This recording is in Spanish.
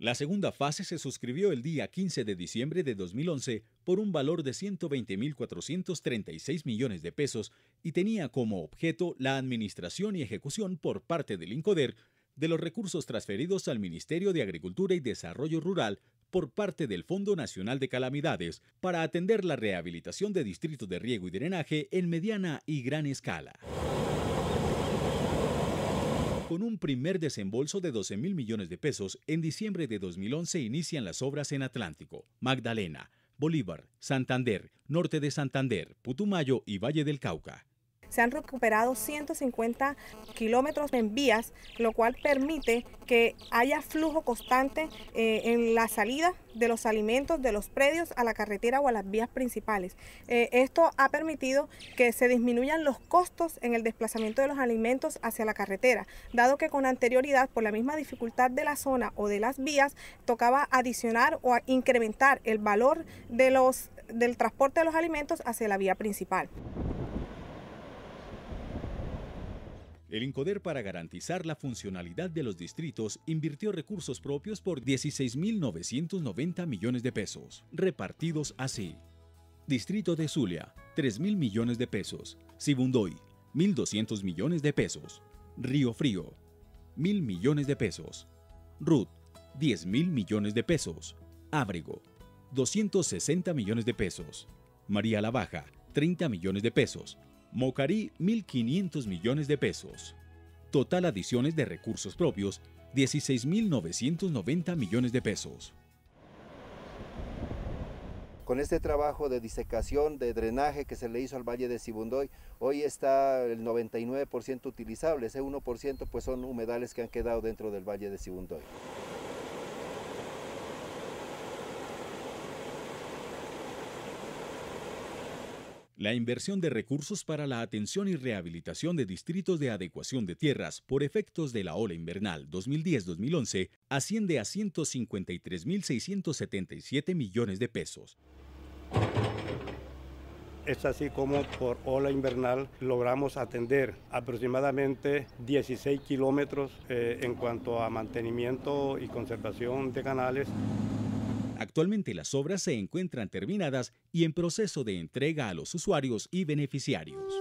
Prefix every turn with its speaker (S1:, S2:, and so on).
S1: La segunda fase se suscribió el día 15 de diciembre de 2011 por un valor de 120.436 millones de pesos y tenía como objeto la administración y ejecución por parte del INCODER de los recursos transferidos al Ministerio de Agricultura y Desarrollo Rural por parte del Fondo Nacional de Calamidades para atender la rehabilitación de distritos de riego y drenaje en mediana y gran escala. Con un primer desembolso de 12 mil millones de pesos, en diciembre de 2011 inician las obras en Atlántico, Magdalena, Bolívar, Santander, Norte de Santander, Putumayo y Valle del Cauca.
S2: Se han recuperado 150 kilómetros en vías, lo cual permite que haya flujo constante eh, en la salida de los alimentos de los predios a la carretera o a las vías principales. Eh, esto ha permitido que se disminuyan los costos en el desplazamiento de los alimentos hacia la carretera, dado que con anterioridad, por la misma dificultad de la zona o de las vías, tocaba adicionar o incrementar el valor del transporte de los alimentos hacia la vía principal.
S1: El Incoder para garantizar la funcionalidad de los distritos invirtió recursos propios por 16.990 millones de pesos, repartidos así. Distrito de Zulia, 3.000 millones de pesos. Sibundoy, 1.200 millones de pesos. Río Frío, 1.000 millones de pesos. RUT, 10.000 millones de pesos. Ábrego, 260 millones de pesos. María la Baja, 30 millones de pesos. Mocarí 1.500 millones de pesos. Total adiciones de recursos propios 16.990 millones de pesos.
S2: Con este trabajo
S1: de disecación, de drenaje que se le hizo al Valle de Sibundoy, hoy está el 99% utilizable, ese 1% pues son humedales que han quedado dentro del Valle de Sibundoy. La inversión de recursos para la atención y rehabilitación de distritos de adecuación de tierras por efectos de la ola invernal 2010-2011 asciende a 153.677 millones de pesos.
S2: Es así como por ola invernal logramos atender aproximadamente 16 kilómetros eh, en cuanto a mantenimiento y conservación de canales
S1: Actualmente las obras se encuentran terminadas y en proceso de entrega a los usuarios y beneficiarios.